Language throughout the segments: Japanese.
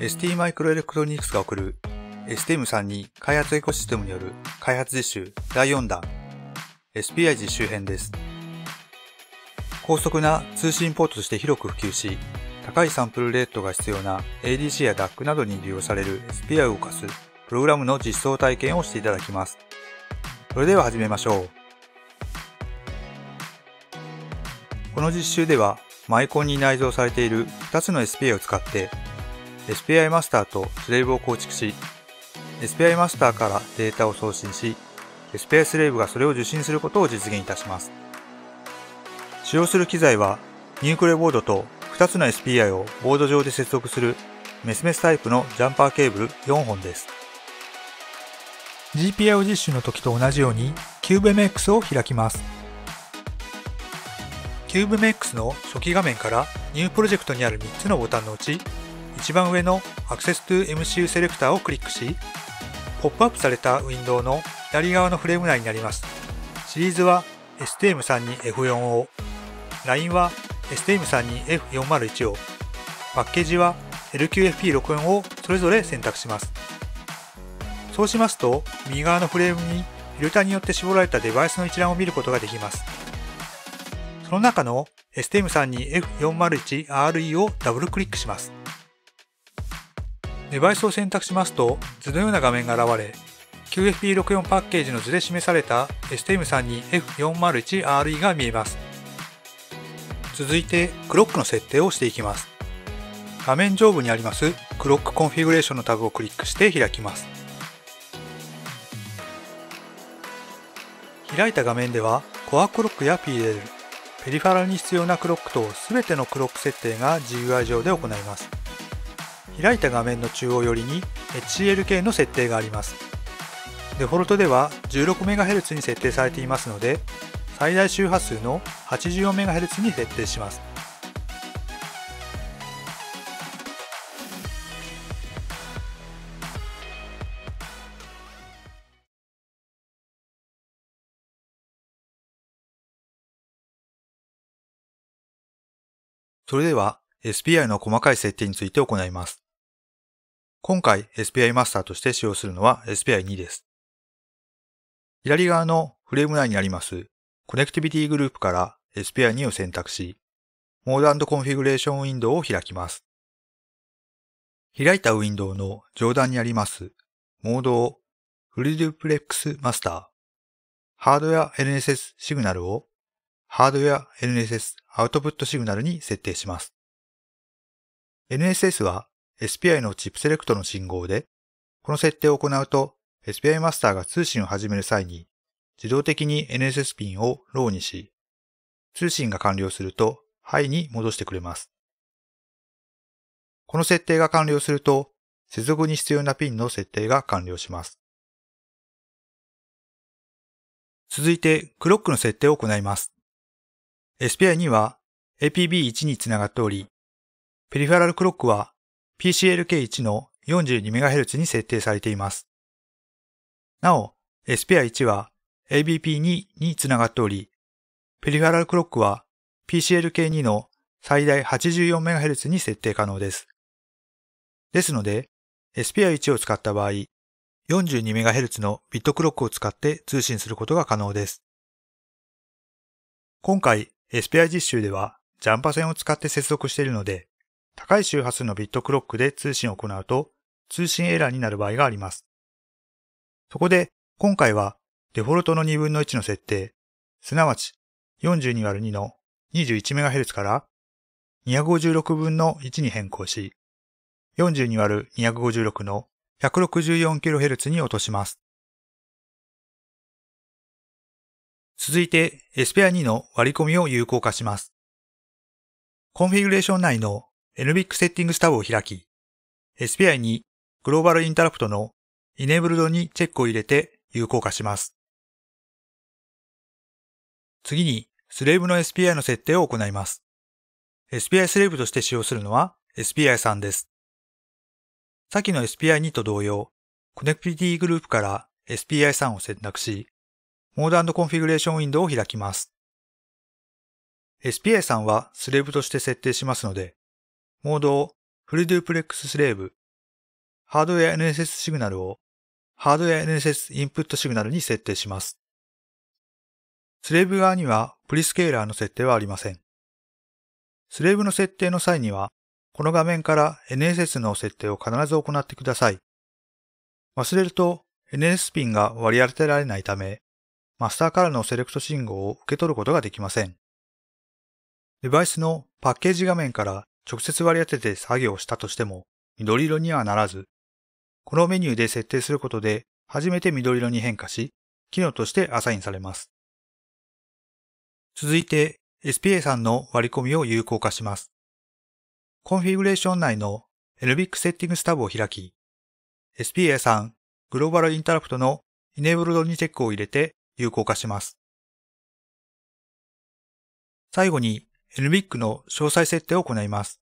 ST マイクロエレクトロニクスが送る STM32 開発エコシステムによる開発実習第4弾 SPI 実習編です。高速な通信ポートとして広く普及し、高いサンプルレートが必要な ADC や DAC などに利用される SPI を動かすプログラムの実装体験をしていただきます。それでは始めましょう。この実習ではマイコンに内蔵されている2つの SPI を使って SPI マスターとスレーブを構築し、SPI マスターからデータを送信し、SPI スレーブがそれを受信することを実現いたします。使用する機材は、ニュークレボードと2つの SPI をボード上で接続するメスメスタイプのジャンパーケーブル4本です。GPIO 実習の時と同じように CubeMX を開きます。CubeMX の初期画面からニュープロジェクトにある3つのボタンのうち一番上の Access to MCU セレクターをクリックし、ポップアップされたウィンドウの左側のフレーム内になります。シリーズは STM 3に F4 を、LINE は STM 3に F401 を、パッケージは LQFP64 をそれぞれ選択します。そうしますと、右側のフレームにフィルターによって絞られたデバイスの一覧を見ることができます。その中の STM 3に F401RE をダブルクリックします。デバイスを選択しますと図のような画面が現れ QFP64 パッケージの図で示された STM32F401RE が見えます続いてクロックの設定をしていきます画面上部にありますクロックコンフィグレーションのタブをクリックして開きます開いた画面ではコアクロックや PLL ペリファラルに必要なクロックと全てのクロック設定が GUI 上で行います開いた画面の中央寄りに HCLK の設定がありますデフォルトでは 16MHz に設定されていますので最大周波数の 84MHz に設定しますそれでは SPI の細かい設定について行います。今回 SPI マスターとして使用するのは SPI2 です。左側のフレーム内にありますコネクティビティグループから SPI2 を選択し、モードコンフィグレーションウィンドウを開きます。開いたウィンドウの上段にありますモードをフルデュプレックスマスター、ハードウェア NSS シグナルをハードウェア NSS アウトプットシグナルに設定します。NSS は SPI のチップセレクトの信号で、この設定を行うと SPI マスターが通信を始める際に自動的に NSS ピンをローにし、通信が完了するとハイに戻してくれます。この設定が完了すると、接続に必要なピンの設定が完了します。続いて、クロックの設定を行います。SPI には APB1 につながっており、ペリファラルクロックは PCLK1 の 42MHz に設定されています。なお、SPI1 は ABP2 につながっており、ペリファラルクロックは PCLK2 の最大 84MHz に設定可能です。ですので、SPI1 を使った場合、42MHz のビットクロックを使って通信することが可能です。今回 SPI 実習ではジャンパ線を使って接続しているので、高い周波数のビットクロックで通信を行うと通信エラーになる場合があります。そこで今回はデフォルトの2分の1の設定、すなわち 42÷2 の 21MHz から256分の1に変更し、42÷256 の 164kHz に落とします。続いて SPI2 の割り込みを有効化します。コンフィグレーション内の NBIC セッティングスタブを開き、SPI にグローバルインタラプトの Enabled にチェックを入れて有効化します。次に、スレーブの SPI の設定を行います。SPI スレーブとして使用するのは SPI3 です。先の SPI2 と同様、コネクティティグループから SPI3 を選択し、モードコンフィグレーションウィンドウを開きます。SPI3 はスレーブとして設定しますので、モードをフルデュープレックススレーブ、ハードウェア NSS シグナルをハードウェア NSS インプットシグナルに設定します。スレーブ側にはプリスケーラーの設定はありません。スレーブの設定の際には、この画面から NSS の設定を必ず行ってください。忘れると NS ピンが割り当てられないため、マスターからのセレクト信号を受け取ることができません。デバイスのパッケージ画面から直接割り当てて作業したとしても、緑色にはならず、このメニューで設定することで、初めて緑色に変化し、機能としてアサインされます。続いて、SPA さんの割り込みを有効化します。コンフィグレーション内の NBIC Settings タブを開き、SPA さんグローバルインタラプトの Enabled にチェックを入れて有効化します。最後に NBIC の詳細設定を行います。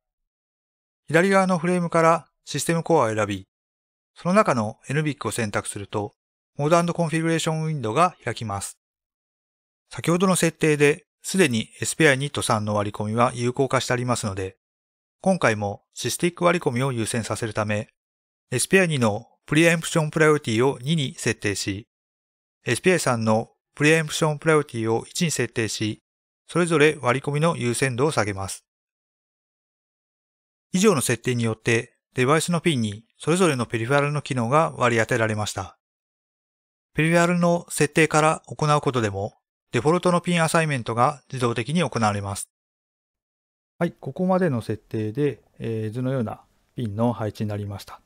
左側のフレームからシステムコアを選び、その中の NBIC を選択すると、モードコンフィグレーションウィンドウが開きます。先ほどの設定で、すでに SPI2 と3の割り込みは有効化してありますので、今回もシスティック割り込みを優先させるため、SPI2 のプリエンプションプライオリティを2に設定し、SPI3 のプリエンプションプライオリティを1に設定し、それぞれ割り込みの優先度を下げます。以上の設定によってデバイスのピンにそれぞれのペリフェラルの機能が割り当てられました。ペリフェラルの設定から行うことでもデフォルトのピンアサイメントが自動的に行われます。はい、ここまでの設定で、えー、図のようなピンの配置になりました。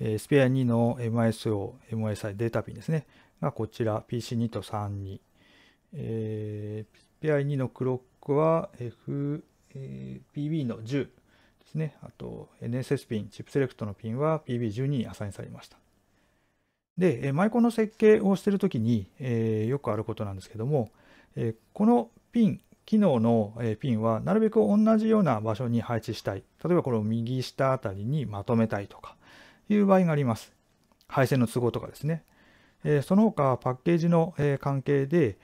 えー、スペア2の MISO、MSI データピンですね、がこちら PC2 と32、えー、i 2のクロックは FPB の10ですね。あと NSS ピン、チップセレクトのピンは PB12 にアサインされました。で、マイコンの設計をしているときに、えー、よくあることなんですけども、えこのピン、機能のピンはなるべく同じような場所に配置したい。例えばこの右下あたりにまとめたいとかいう場合があります。配線の都合とかですね。その他パッケージの関係で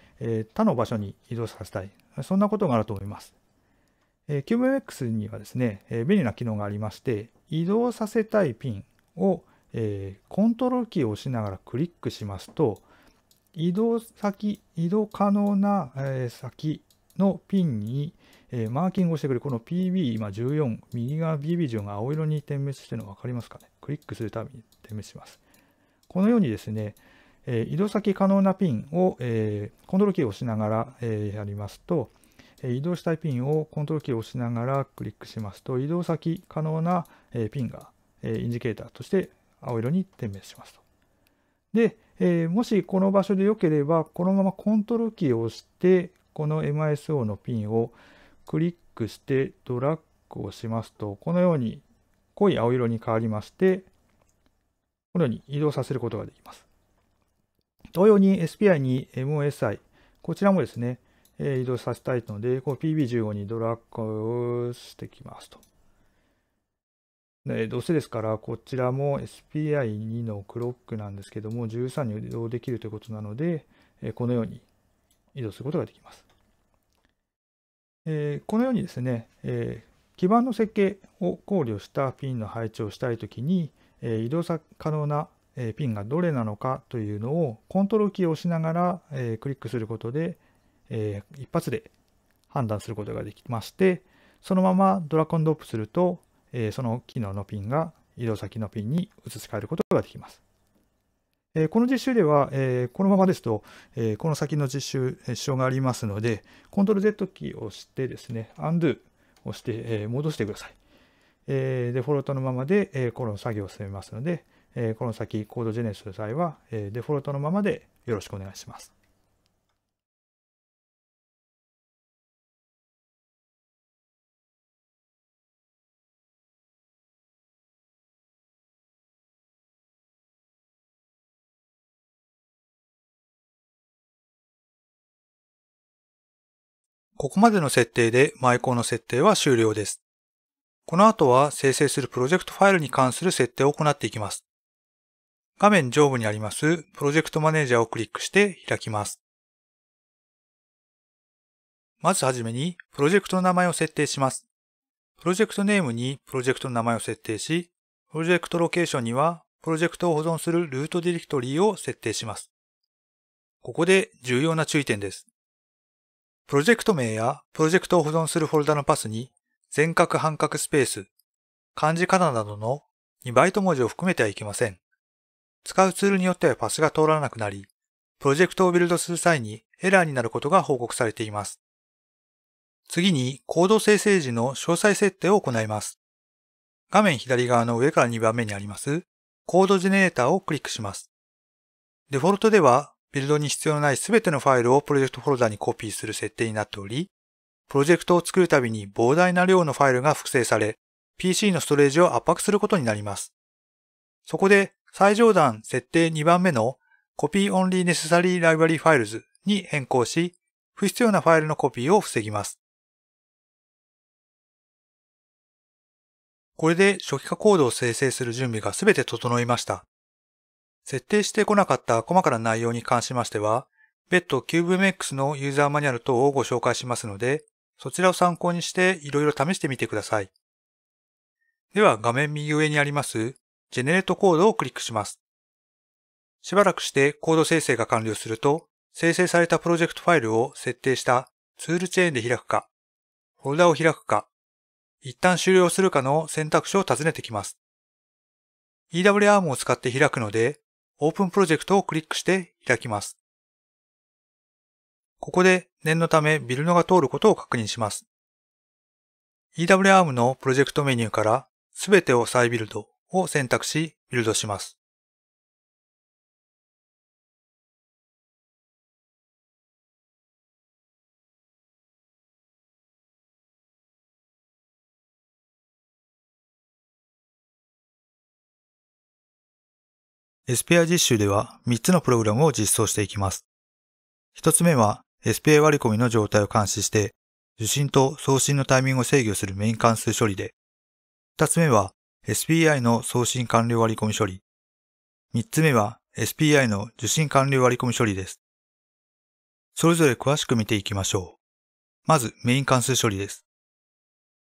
他の場所に移動させたい、そんなことがあると思います。e m x にはですね、便利な機能がありまして、移動させたいピンをコントロールキーを押しながらクリックしますと、移動先、移動可能な先のピンにマーキングをしてくれる、この PB、今14、右側 BB ンが青色に点滅してるの分かりますかね。クリックするたびに点滅します。このようにですね、え移動先可能なピンを、えコントロールキーを押しながら、えやりますと、え移動したいピンをコントロールキーを押しながらクリックしますと、移動先可能な、えピンが、えインジケーターとして青色に点滅しますと。で、えもしこの場所で良ければ、このままコントロールキーを押して、この MISO のピンをクリックしてドラッグをしますと、このように濃い青色に変わりまして、このように移動させることができます。同様に SPI に MOSI、こちらもですね、移動させたいので、PB15 にドラッグをしてきますと。でどうせですから、こちらも SPI2 のクロックなんですけども、13に移動できるということなので、このように移動することができます。このようにですね、基板の設計を考慮したピンの配置をしたいときに、移動可能なえピンがどれなのかというのをコントロールキーを押しながら、えクリックすることで、え一発で判断することができましてそのままドラコンドロップすると、えその機能のピンが移動先のピンに移し替えることができます。えこの実習では、えこのままですと、えこの先の実習、え支障がありますので、コントロール Z キーを押してですね、Undo をして、え戻してください。えデフォルトのままで、えこの作業を進めますので、えこの先コードジェネする際は、えデフォルトのままでよろしくお願いします。ここまでの設定でマイコンの設定は終了です。この後は生成するプロジェクトファイルに関する設定を行っていきます。画面上部にありますプロジェクトマネージャーをクリックして開きます。まずはじめにプロジェクトの名前を設定します。プロジェクトネームにプロジェクトの名前を設定し、プロジェクトロケーションにはプロジェクトを保存するルートディレクトリーを設定します。ここで重要な注意点です。プロジェクト名やプロジェクトを保存するフォルダのパスに全角半角スペース、漢字カナなどの2バイト文字を含めてはいけません。使うツールによってはパスが通らなくなり、プロジェクトをビルドする際にエラーになることが報告されています。次に、コード生成時の詳細設定を行います。画面左側の上から2番目にあります、コードジェネレーターをクリックします。デフォルトでは、ビルドに必要のないすべてのファイルをプロジェクトフォルダにコピーする設定になっており、プロジェクトを作るたびに膨大な量のファイルが複製され、PC のストレージを圧迫することになります。そこで最上段設定2番目の Copy Only Necessary Library Files に変更し、不必要なファイルのコピーを防ぎます。これで初期化コードを生成する準備が全て整いました。設定してこなかった細かな内容に関しましては、別途 CubeMX のユーザーマニュアル等をご紹介しますので、そちらを参考にしていろいろ試してみてください。では画面右上にありますジェネレートコードをクリックします。しばらくしてコード生成が完了すると、生成されたプロジェクトファイルを設定したツールチェーンで開くか、フォルダを開くか、一旦終了するかの選択肢を尋ねてきます。EWARM を使って開くので、オープンプロジェクトをクリックして開きます。ここで念のためビルノが通ることを確認します。EWARM のプロジェクトメニューからすべてを再ビルドを選択し、ビルドします。SPI 実習では3つのプログラムを実装していきます。1つ目は SPI 割り込みの状態を監視して受信と送信のタイミングを制御するメイン関数処理で、2つ目は SPI の送信完了割込み処理。3つ目は SPI の受信完了割込み処理です。それぞれ詳しく見ていきましょう。まずメイン関数処理です。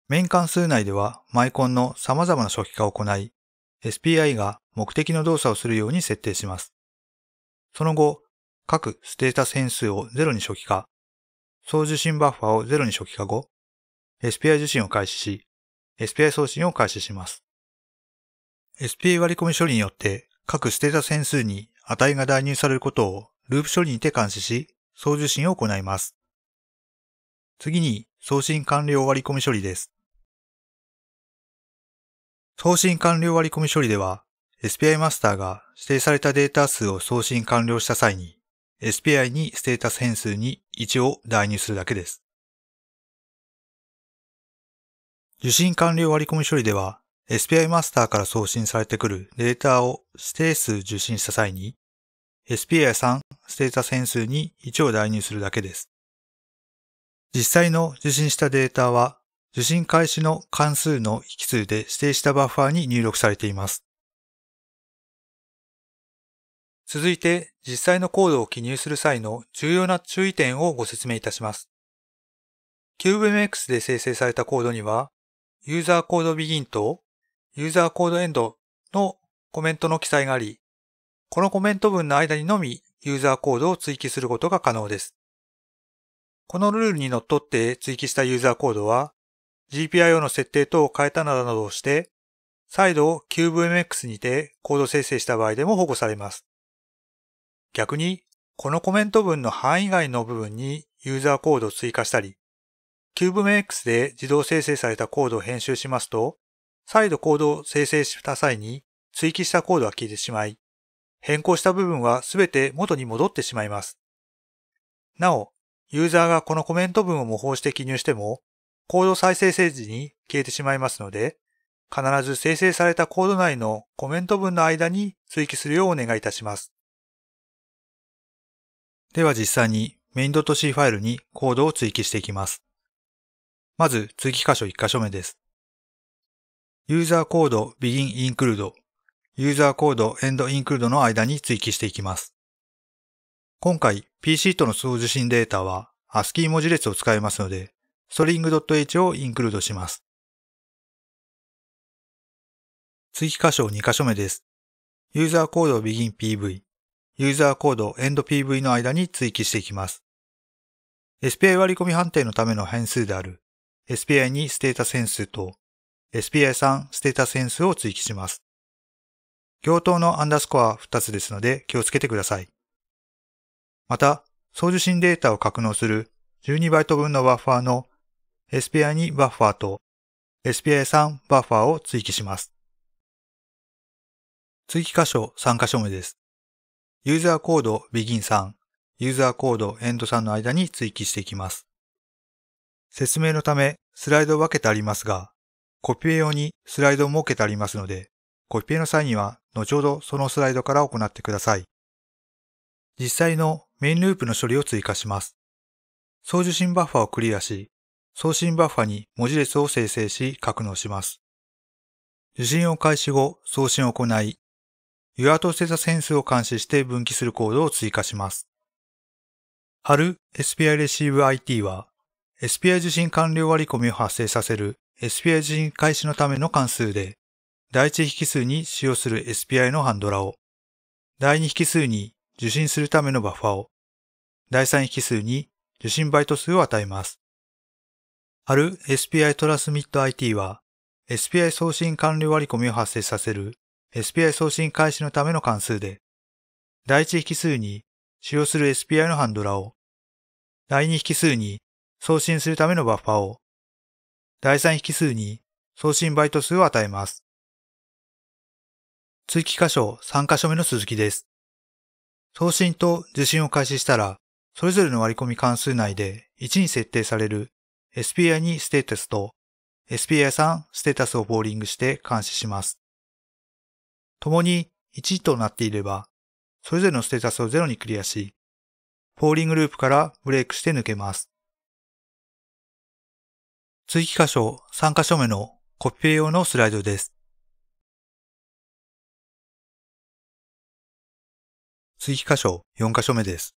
メイン関数内ではマイコンの様々な初期化を行い、SPI が目的の動作をするように設定します。その後、各ステータス変数を0に初期化、送受信バッファを0に初期化後、SPI 受信を開始し、SPI 送信を開始します。SPA 割り込み処理によって各ステータス変数に値が代入されることをループ処理にて監視し、送受信を行います。次に送信完了割り込み処理です。送信完了割り込み処理では、SPI マスターが指定されたデータ数を送信完了した際に、SPI にステータス変数に1を代入するだけです。受信完了割り込み処理では、SPI マスターから送信されてくるデータを指定数受信した際に、SPI3 ステータ変数に1を代入するだけです。実際の受信したデータは、受信開始の関数の引数で指定したバッファーに入力されています。続いて、実際のコードを記入する際の重要な注意点をご説明いたします。CubeMX で生成されたコードには、ユーザーコードビギンとユーザーコードエンドのコメントの記載があり、このコメント文の間にのみユーザーコードを追記することが可能です。このルールにのっとって追記したユーザーコードは GPIO の設定等を変えたなどなどをして、再度 CubeMX にてコード生成した場合でも保護されます。逆に、このコメント文の範囲外の部分にユーザーコードを追加したり、CubeMX で自動生成されたコードを編集しますと、再度コードを生成した際に追記したコードは消えてしまい、変更した部分はすべて元に戻ってしまいます。なお、ユーザーがこのコメント文を模倣して記入しても、コード再生成時に消えてしまいますので、必ず生成されたコード内のコメント文の間に追記するようお願いいたします。では実際に main.c ファイルにコードを追記していきます。まず追記箇所1箇所目です。ユーザーコード begin include、ユーザーコード end include の間に追記していきます。今回 PC との送受信データは ASCII 文字列を使いますので、string.h をインクルードします。追記箇所2箇所目です。ユーザーコード beginPV、ユーザーコード endPV の間に追記していきます。SPI 割り込み判定のための変数である SPI にステータス変数と SPI3 ステータス変数を追記します。行頭のアンダースコア2つですので気をつけてください。また、送受信データを格納する1 2バイト分のバッファーの SPI2 バッファーと SPI3 バッファーを追記します。追記箇所3箇所目です。ユーザーコード begin さん、ユーザーコード end さんの間に追記していきます。説明のためスライドを分けてありますが、コピペ用にスライドを設けてありますので、コピペの際には後ほどそのスライドから行ってください。実際のメインループの処理を追加します。送受信バッファをクリアし、送信バッファに文字列を生成し格納します。受信を開始後、送信を行い、ユアと捨てたセンスを監視して分岐するコードを追加します。貼る SPI Receive IT は SPI 受信完了割り込みを発生させる SPI 人開始のための関数で、第一引数に使用する SPI のハンドラを、第二引数に受信するためのバッファを、第三引数に受信バイト数を与えます。ある SPI トラスミット IT は、SPI 送信完了割り込みを発生させる SPI 送信開始のための関数で、第一引数に使用する SPI のハンドラを、第二引数に送信するためのバッファを、第3引数に送信バイト数を与えます。追記箇所3箇所目の続きです。送信と受信を開始したら、それぞれの割り込み関数内で1に設定される SPI2 ステータスと SPI3 ステータスをボーリングして監視します。ともに1となっていれば、それぞれのステータスを0にクリアし、ボーリングループからブレイクして抜けます。追記箇所3箇所目のコピペ用のスライドです。追記箇所4箇所目です。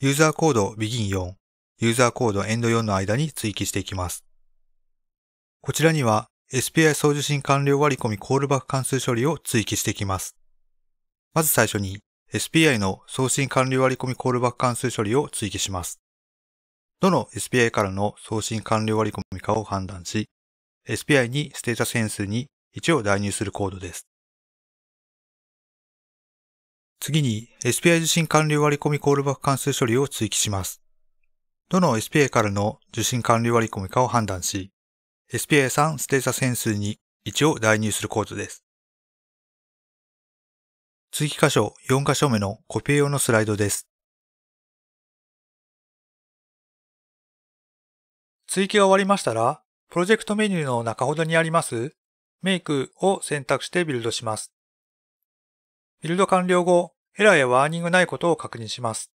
ユーザーコード begin4、ユーザーコード end4 の間に追記していきます。こちらには SPI 送受信完了割り込みコールバック関数処理を追記していきます。まず最初に SPI の送信完了割り込みコールバック関数処理を追記します。どの SPI からの送信完了割り込みかを判断し、SPI にステータス変数に1を代入するコードです。次に SPI 受信完了割り込みコールバック関数処理を追記します。どの SPI からの受信完了割り込みかを判断し、SPI3 ステータス変数に1を代入するコードです。追記箇所4箇所目のコピー用のスライドです。追記が終わりましたら、プロジェクトメニューの中ほどにありますメイクを選択してビルドします。ビルド完了後、エラーやワーニングないことを確認します。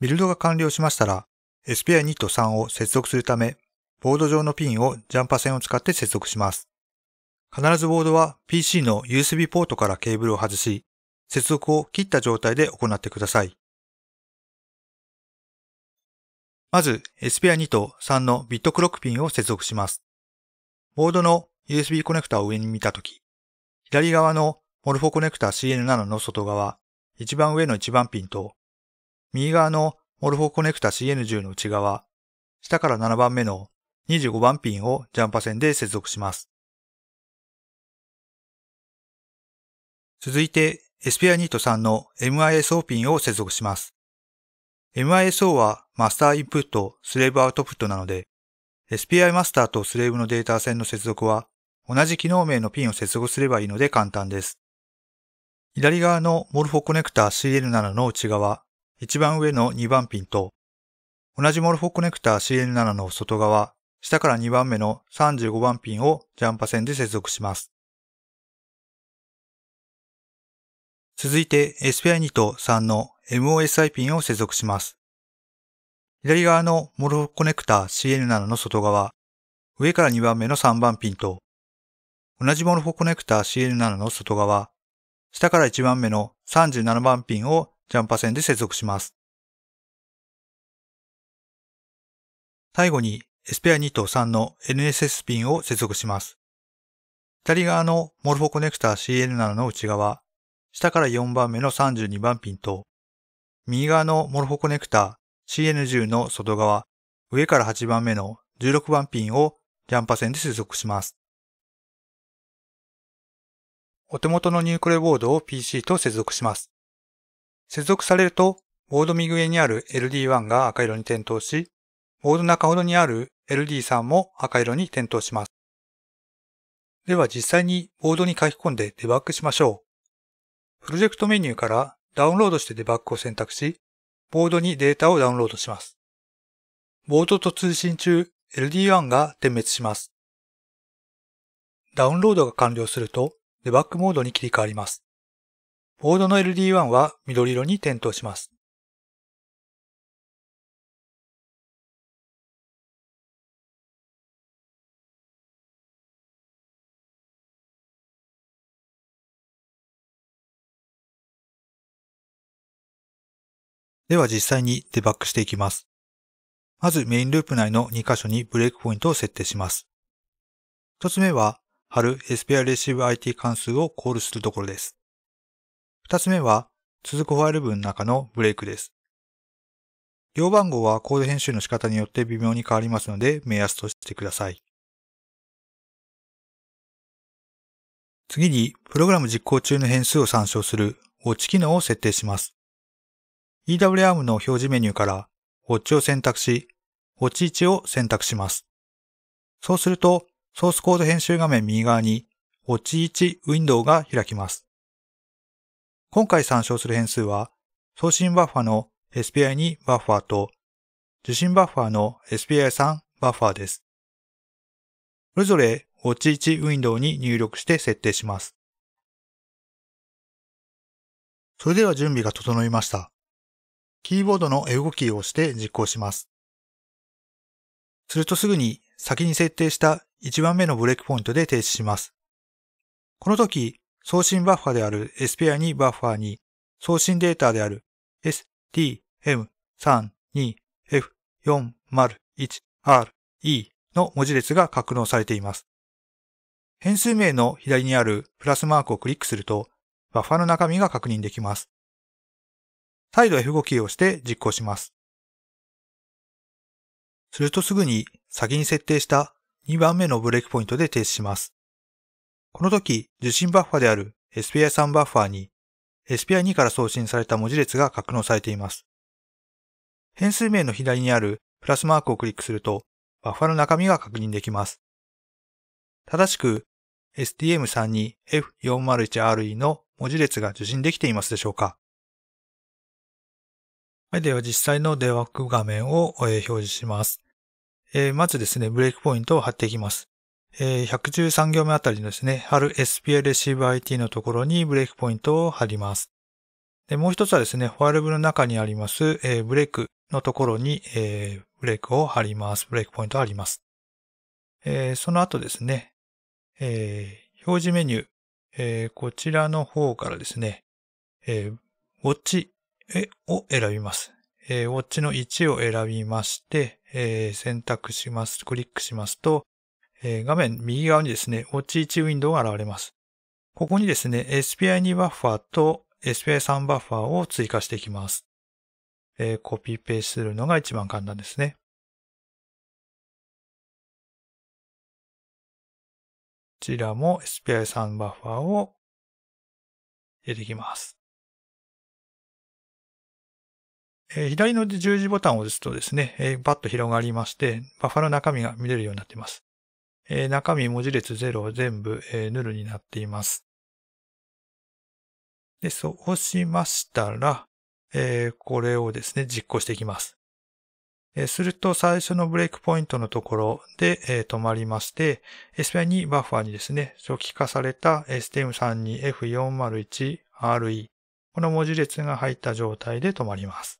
ビルドが完了しましたら、SPI2 と3を接続するため、ボード上のピンをジャンパ線を使って接続します。必ずボードは PC の USB ポートからケーブルを外し、接続を切った状態で行ってください。まず SPI2 と3のビットクロックピンを接続します。ボードの USB コネクタを上に見たとき、左側のモルフォコネクタ CN7 の外側、一番上の一番ピンと、右側のモルフォコネクタ CN10 の内側、下から7番目の25番ピンをジャンパ線で接続します。続いて SPI223 の MISO ピンを接続します。MISO はマスターインプット、スレーブアウトプットなので、SPI マスターとスレーブのデータ線の接続は同じ機能名のピンを接続すればいいので簡単です。左側のモルフォコネクタ CN7 の内側、一番上の2番ピンと、同じモルフォコネクタ CN7 の外側、下から2番目の35番ピンをジャンパ線で接続します。続いて SPI2 と3の MOSI ピンを接続します。左側のモルフォコネクタ CN7 の外側、上から2番目の3番ピンと、同じモルフォコネクタ CN7 の外側、下から1番目の37番ピンをジャンパ線で接続します。最後に SPI2 と3の NSS ピンを接続します。左側のモルフォコネクタ CN7 の内側、下から4番目の32番ピンと、右側のモルフォコネクタ CN10 の外側、上から8番目の16番ピンをジャンパ線で接続します。お手元のニュークレボードを PC と接続します。接続されると、ボード右上にある LD1 が赤色に点灯し、ボード中ほどにある LD3 も赤色に点灯します。では実際にボードに書き込んでデバッグしましょう。プロジェクトメニューからダウンロードしてデバッグを選択し、ボードにデータをダウンロードします。ボードと通信中、LD1 が点滅します。ダウンロードが完了すると、デバッグモードに切り替わります。ボードの LD1 は緑色に点灯します。では実際にデバッグしていきます。まずメインループ内の2箇所にブレイクポイントを設定します。1つ目は、貼る s p r レシーブ IT 関数をコールするところです。二つ目は、続くファイル文の中のブレイクです。行番号はコード編集の仕方によって微妙に変わりますので、目安としてください。次に、プログラム実行中の変数を参照するウォッ c h 機能を設定します。EWM の表示メニューからウォッ c h を選択し、ウォッ c h 1を選択します。そうすると、ソースコード編集画面右側にウォッ c h 1ウィンドウが開きます。今回参照する変数は、送信バッファの SPI2 バッファーと、受信バッファーの SPI3 バッファーです。それぞれウォッチ1ウィンドウに入力して設定します。それでは準備が整いました。キーボードの F5 キーを押して実行します。するとすぐに先に設定した1番目のブレイクポイントで停止します。この時、送信バッファである SPI2 バッファに送信データである STM32F401RE の文字列が格納されています。変数名の左にあるプラスマークをクリックすると、バッファの中身が確認できます。再度 F5 キーをして実行します。するとすぐに先に設定した2番目のブレークポイントで停止します。この時、受信バッファである SPI3 バッファに SPI2 から送信された文字列が格納されています。変数名の左にあるプラスマークをクリックすると、バッファの中身が確認できます。正しく STM32F401RE の文字列が受信できていますでしょうかはい、では実際のデ話ッグ画面を表示します。えー、まずですね、ブレイクポイントを貼っていきます。えー、113行目あたりのですね、ある SPL レシーブ IT のところにブレイクポイントを貼ります。でもう一つはですね、ファイル部の中にあります、えー、ブレイクのところに、えー、ブレイクを貼ります。ブレイクポイントを貼ります。えー、その後ですね、えー、表示メニュー、えー、こちらの方からですね、えー、ウォッチを選びます。えー、ウォッチの1を選びまして、えー、選択します。クリックしますと、えー、画面右側にですね、OT1 ウィンドウが現れます。ここにですね、SPI2 バッファーと SPI3 バッファーを追加していきます。えー、コピーペースするのが一番簡単ですね。こちらも SPI3 バッファーを入れていきます。え左の十字ボタンを押すとですね、えバッと広がりまして、バッファーの中身が見れるようになっています。えー、中身文字列0全部、えー、ヌルになっています。で、そうしましたら、えー、これをですね、実行していきます。えー、すると最初のブレイクポイントのところで、えー、止まりまして、SPI2 バッファーにですね、初期化された STM32F401RE、この文字列が入った状態で止まります。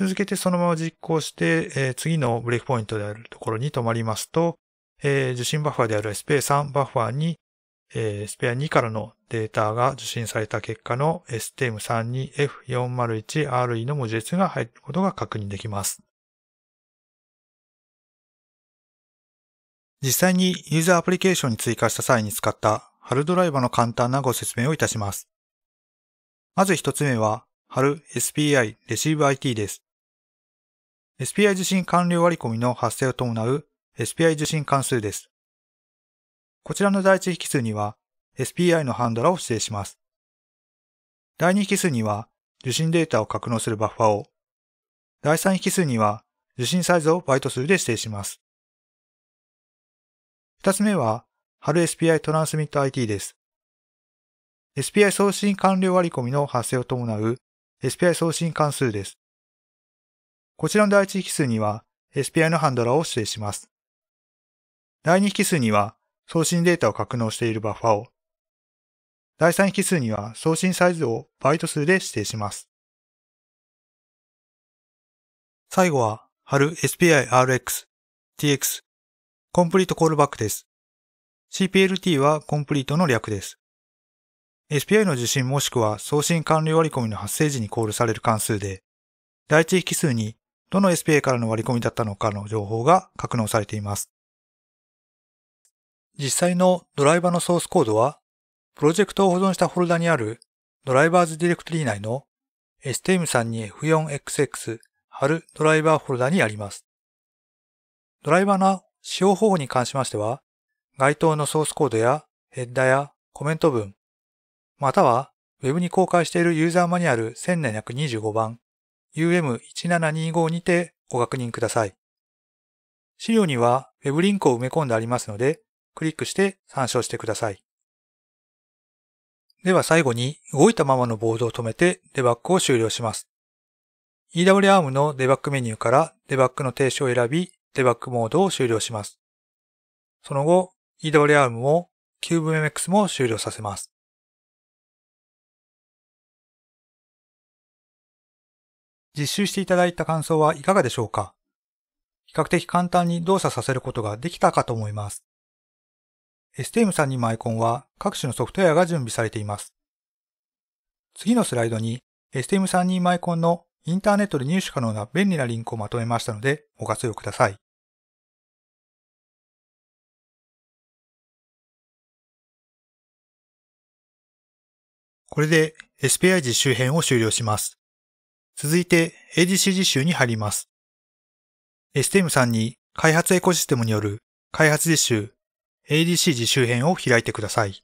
続けてそのまま実行して、えー、次のブレイクポイントであるところに止まりますと、えー、受信バッファーである SPA3 バッファーに、えー、スペア2からのデータが受信された結果の STM32F401RE の文字列が入ることが確認できます。実際にユーザーアプリケーションに追加した際に使ったハルドライバーの簡単なご説明をいたします。まず一つ目は、ハル SPI レシーブ IT です。SPI 受信完了割り込みの発生を伴う SPI 受信関数です。こちらの第1引数には SPI のハンドラを指定します。第2引数には受信データを格納するバッファを、第3引数には受信サイズをバイト数で指定します。二つ目は、春 SPI トランスミット IT です。SPI 送信完了割り込みの発生を伴う SPI 送信関数です。こちらの第一引数には SPI のハンドラーを指定します。第二引数には送信データを格納しているバッファを、第三引数には送信サイズをバイト数で指定します。最後は、る SPIRX、TX、コンプリートコールバックです。CPLT はコンプリートの略です。SPI の受信もしくは送信完了割り込みの発生時にコールされる関数で、第一引数にどの SPA からの割り込みだったのかの情報が格納されています。実際のドライバーのソースコードは、プロジェクトを保存したフォルダにあるドライバーズディレクトリー内の stm32f4xx 春ドライバーフォルダにあります。ドライバーの使用方法に関しましては、該当のソースコードやヘッダーやコメント文、または Web に公開しているユーザーマニュアル1725番 UM1725 にてご確認ください。資料には Web リンクを埋め込んでありますので、クリックして参照してください。では最後に動いたままのボードを止めてデバッグを終了します。EWARM のデバッグメニューからデバッグの停止を選び、デバッグモードを終了します。その後、EWARM も CubeMX も終了させます。実習していただいた感想はいかがでしょうか比較的簡単に動作させることができたかと思います。STM32 のアイコンは各種のソフトウェアが準備されています。次のスライドに STM32 マイコンのインターネットで入手可能な便利なリンクをまとめましたのでご活用ください。これで SPI 実習編を終了します。続いて a d c 実集に入ります。STM さんに開発エコシステムによる開発実習 a d c 実習編を開いてください。